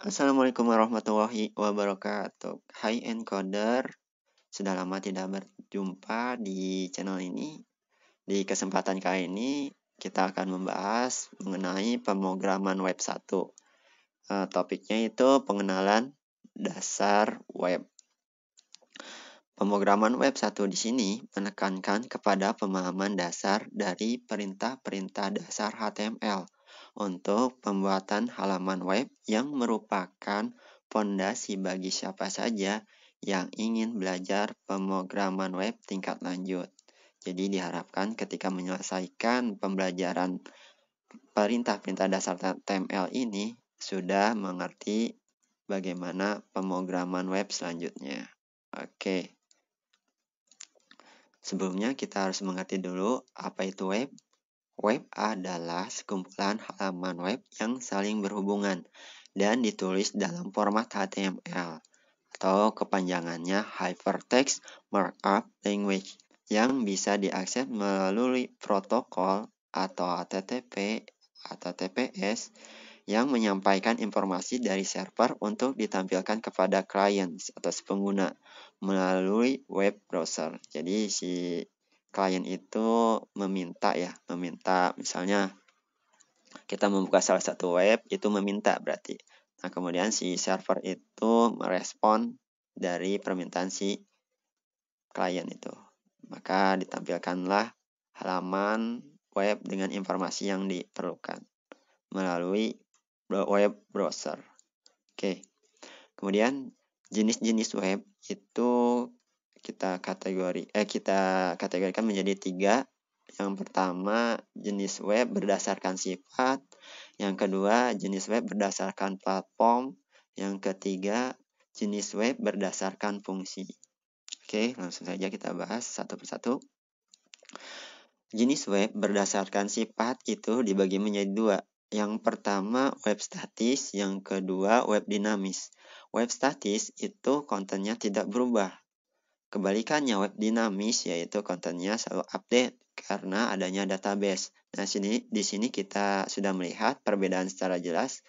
Assalamualaikum warahmatullahi wabarakatuh. Hai Encoder. Sudah lama tidak berjumpa di channel ini. Di kesempatan kali ini kita akan membahas mengenai pemrograman web 1. Eh, topiknya itu pengenalan dasar web. Pemrograman web 1 di sini menekankan kepada pemahaman dasar dari perintah-perintah dasar HTML untuk pembuatan halaman web yang merupakan fondasi bagi siapa saja yang ingin belajar pemrograman web tingkat lanjut. Jadi diharapkan ketika menyelesaikan pembelajaran perintah-perintah dasar HTML ini sudah mengerti bagaimana pemrograman web selanjutnya. Oke. Sebelumnya kita harus mengerti dulu apa itu web Web adalah sekumpulan halaman web yang saling berhubungan dan ditulis dalam format HTML atau kepanjangannya Hypertext Markup Language yang bisa diakses melalui protokol atau HTTP atau TPS yang menyampaikan informasi dari server untuk ditampilkan kepada clients atau pengguna melalui web browser. Jadi si klien itu meminta ya, meminta misalnya kita membuka salah satu web itu meminta berarti. Nah, kemudian si server itu merespon dari permintaan si klien itu. Maka ditampilkanlah halaman web dengan informasi yang diperlukan melalui web browser. Oke. Kemudian jenis-jenis web itu kita kategori eh kita kategorikan menjadi tiga yang pertama jenis web berdasarkan sifat yang kedua jenis web berdasarkan platform yang ketiga jenis web berdasarkan fungsi oke langsung saja kita bahas satu persatu jenis web berdasarkan sifat itu dibagi menjadi dua yang pertama web statis, yang kedua web dinamis. Web statis itu kontennya tidak berubah, Kebalikannya web dinamis yaitu kontennya selalu update karena adanya database. Nah, sini di sini kita sudah melihat perbedaan secara jelas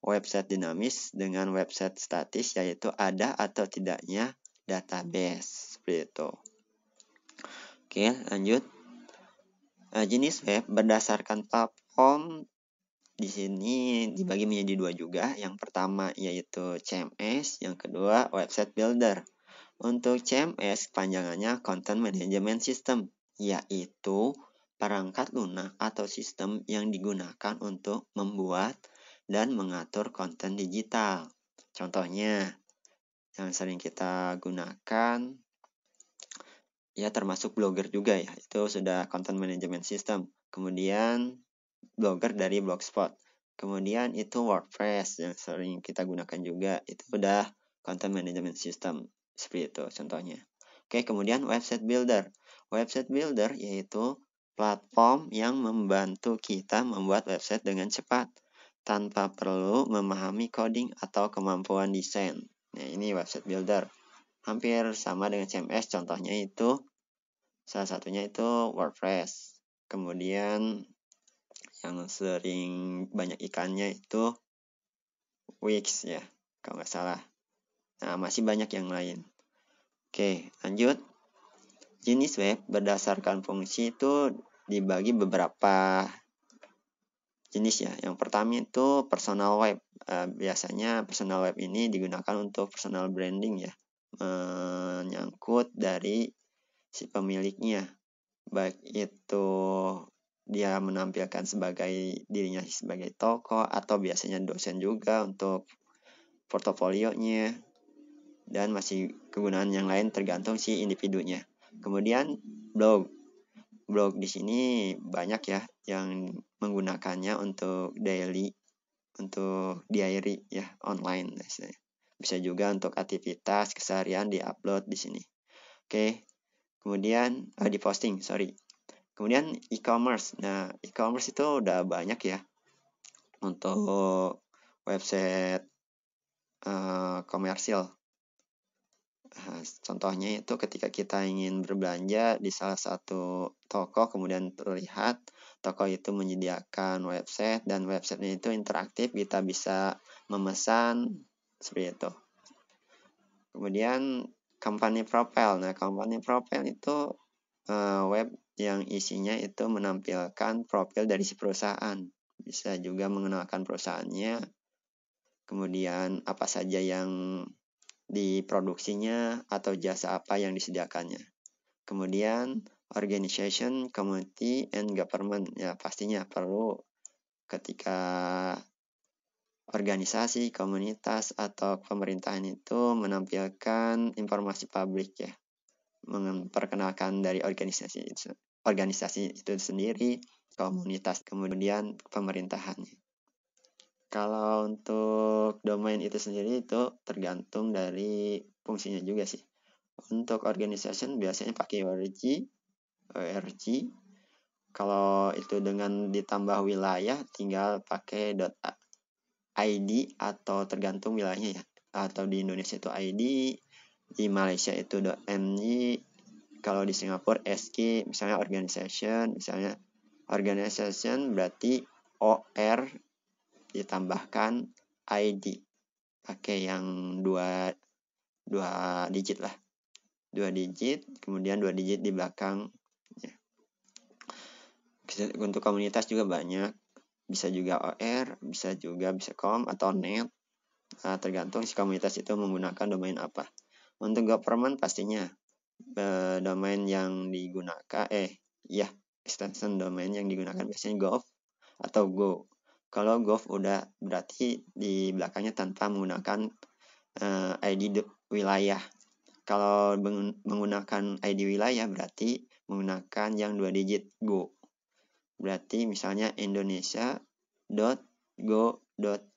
website dinamis dengan website statis yaitu ada atau tidaknya database seperti itu. Oke, lanjut. Nah, jenis web berdasarkan platform di sini dibagi menjadi dua juga. Yang pertama yaitu CMS, yang kedua website builder. Untuk CMS, panjangannya Content Management System, yaitu perangkat lunak atau sistem yang digunakan untuk membuat dan mengatur konten digital. Contohnya, yang sering kita gunakan, ya termasuk blogger juga ya, itu sudah Content Management System. Kemudian, blogger dari Blogspot. Kemudian itu WordPress yang sering kita gunakan juga, itu sudah Content Management System. Seperti itu contohnya. Oke, kemudian website builder. Website builder yaitu platform yang membantu kita membuat website dengan cepat tanpa perlu memahami coding atau kemampuan desain. Nah, ini website builder. Hampir sama dengan CMS, contohnya itu salah satunya itu WordPress. Kemudian yang sering banyak ikannya itu Wix ya, kalau nggak salah. Nah, masih banyak yang lain. Oke, lanjut. Jenis web berdasarkan fungsi itu dibagi beberapa jenis ya. Yang pertama itu personal web. Eh, biasanya personal web ini digunakan untuk personal branding ya. Menyangkut dari si pemiliknya. Baik itu dia menampilkan sebagai dirinya sebagai toko atau biasanya dosen juga untuk portofolionya dan masih kegunaan yang lain tergantung si individunya. Kemudian blog. Blog di sini banyak ya yang menggunakannya untuk daily, untuk diary ya online Bisa juga untuk aktivitas keseharian upload di sini. Oke. Kemudian ah, di posting, sorry. Kemudian e-commerce. Nah, e-commerce itu udah banyak ya untuk website uh, komersil Nah, contohnya itu ketika kita ingin berbelanja di salah satu toko kemudian terlihat toko itu menyediakan website dan websitenya itu interaktif kita bisa memesan seperti itu. Kemudian company profile. Nah, company profile itu eh, web yang isinya itu menampilkan profil dari si perusahaan. Bisa juga mengenalkan perusahaannya. Kemudian apa saja yang di produksinya atau jasa apa yang disediakannya. Kemudian organization, community, and government. Ya, pastinya perlu ketika organisasi, komunitas, atau pemerintahan itu menampilkan informasi publik ya. Memperkenalkan dari organisasi itu, organisasi itu sendiri, komunitas, kemudian pemerintahannya. Kalau untuk domain itu sendiri itu tergantung dari fungsinya juga sih. Untuk organization biasanya pakai org, org. Kalau itu dengan ditambah wilayah tinggal pakai .id atau tergantung wilayahnya ya. Atau di Indonesia itu ID, di Malaysia itu .ny, kalau di Singapura SK misalnya organization, misalnya organization berarti OR ditambahkan ID pakai yang dua dua digit lah dua digit kemudian dua digit di belakang ya. untuk komunitas juga banyak bisa juga OR bisa juga bisa com atau net nah, tergantung si komunitas itu menggunakan domain apa untuk government pastinya eh, domain yang digunakan eh ya extension domain yang digunakan biasanya gov atau go kalau gov udah berarti di belakangnya tanpa menggunakan uh, eh, ID wilayah. Kalau menggunakan ID wilayah berarti menggunakan yang dua digit go. Berarti misalnya Indonesia dot go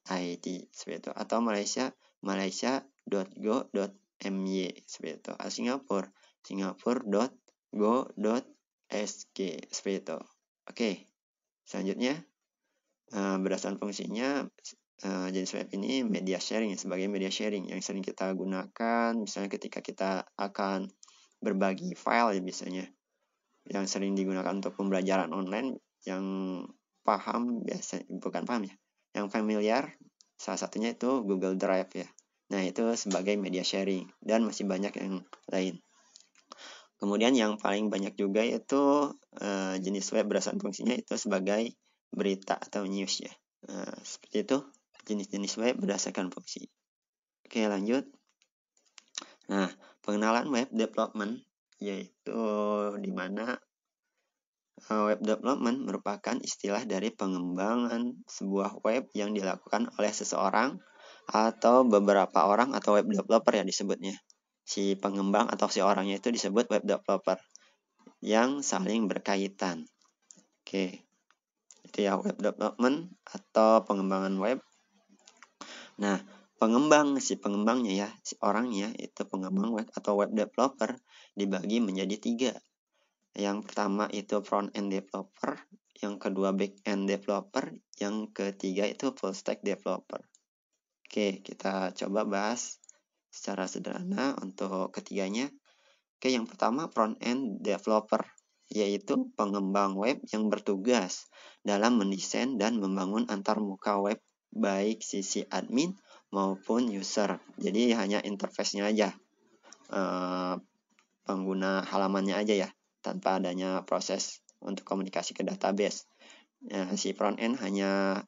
seperti itu atau Malaysia Malaysia dot go seperti itu atau Singapura Singapura dot go seperti itu. Oke, selanjutnya Eh, berdasarkan fungsinya uh, jenis web ini media sharing ya, sebagai media sharing yang sering kita gunakan misalnya ketika kita akan berbagi file ya biasanya yang sering digunakan untuk pembelajaran online yang paham biasa bukan paham ya yang familiar salah satunya itu Google Drive ya nah itu sebagai media sharing dan masih banyak yang lain kemudian yang paling banyak juga yaitu uh, jenis web berdasarkan fungsinya itu sebagai berita atau news ya. Nah, seperti itu jenis-jenis web berdasarkan fungsi. Oke lanjut. Nah pengenalan web development yaitu di mana eh, web development merupakan istilah dari pengembangan sebuah web yang dilakukan oleh seseorang atau beberapa orang atau web developer ya disebutnya. Si pengembang atau si orangnya itu disebut web developer yang saling berkaitan. Oke ya web development atau pengembangan web. Nah, pengembang si pengembangnya ya, si orangnya ya, itu pengembang web atau web developer dibagi menjadi tiga. Yang pertama itu front end developer, yang kedua back end developer, yang ketiga itu full stack developer. Oke, kita coba bahas secara sederhana untuk ketiganya. Oke, yang pertama front end developer yaitu pengembang web yang bertugas dalam mendesain dan membangun antarmuka web baik sisi admin maupun user. Jadi hanya interface-nya aja. E, pengguna halamannya aja ya, tanpa adanya proses untuk komunikasi ke database. E, si front end hanya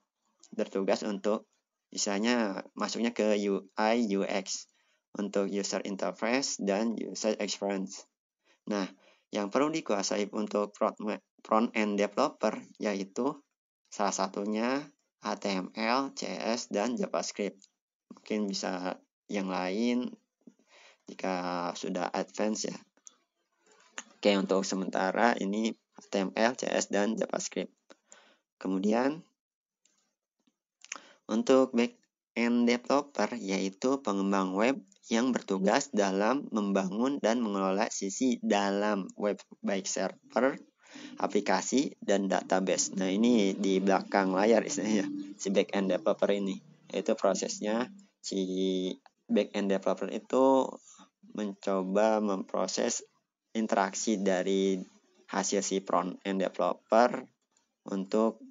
bertugas untuk misalnya masuknya ke UI UX untuk user interface dan user experience. Nah, yang perlu dikuasai untuk front end developer yaitu salah satunya HTML, CSS dan JavaScript. Mungkin bisa yang lain jika sudah advance ya. Oke, untuk sementara ini HTML, CSS dan JavaScript. Kemudian untuk back end developer yaitu pengembang web yang bertugas dalam membangun dan mengelola sisi dalam web baik server aplikasi dan database. Nah, ini di belakang layar istilahnya si back end developer ini. Itu prosesnya si back end developer itu mencoba memproses interaksi dari hasil si front end developer untuk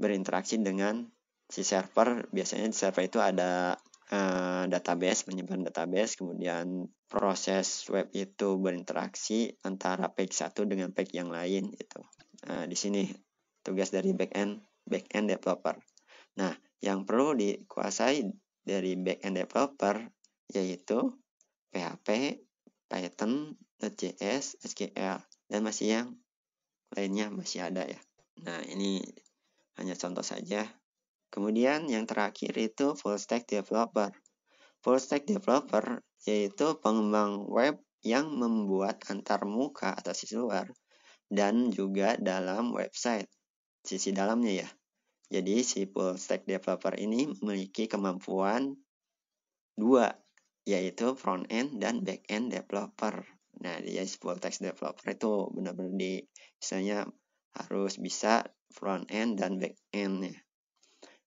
berinteraksi dengan si server. Biasanya di server itu ada Eh, database, penyimpanan database, kemudian proses web itu berinteraksi antara page satu dengan page yang lain itu. Nah, di sini tugas dari backend backend developer. Nah, yang perlu dikuasai dari backend developer yaitu PHP, Python, Node.js, SQL dan masih yang lainnya masih ada ya. Nah, ini hanya contoh saja Kemudian yang terakhir itu full stack developer. Full stack developer yaitu pengembang web yang membuat antarmuka atau sisi luar dan juga dalam website, sisi dalamnya ya. Jadi si full stack developer ini memiliki kemampuan dua, yaitu front end dan back end developer. Nah, dia si full stack developer itu benar-benar di misalnya harus bisa front end dan back end -nya.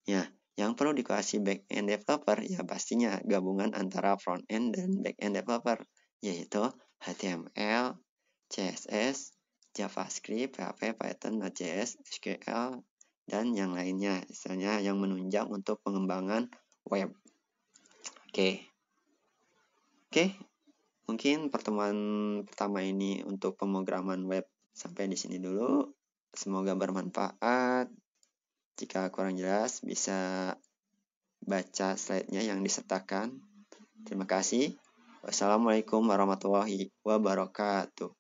Ya, yang perlu dikasih back-end developer ya pastinya gabungan antara front-end dan back-end developer, yaitu HTML, CSS, JavaScript, PHP, Python, Node.js, SQL, dan yang lainnya, misalnya yang menunjang untuk pengembangan web. Oke. Oke, mungkin pertemuan pertama ini untuk pemrograman web sampai di sini dulu. Semoga bermanfaat. Jika kurang jelas, bisa baca slide-nya yang disertakan. Terima kasih. Wassalamualaikum warahmatullahi wabarakatuh.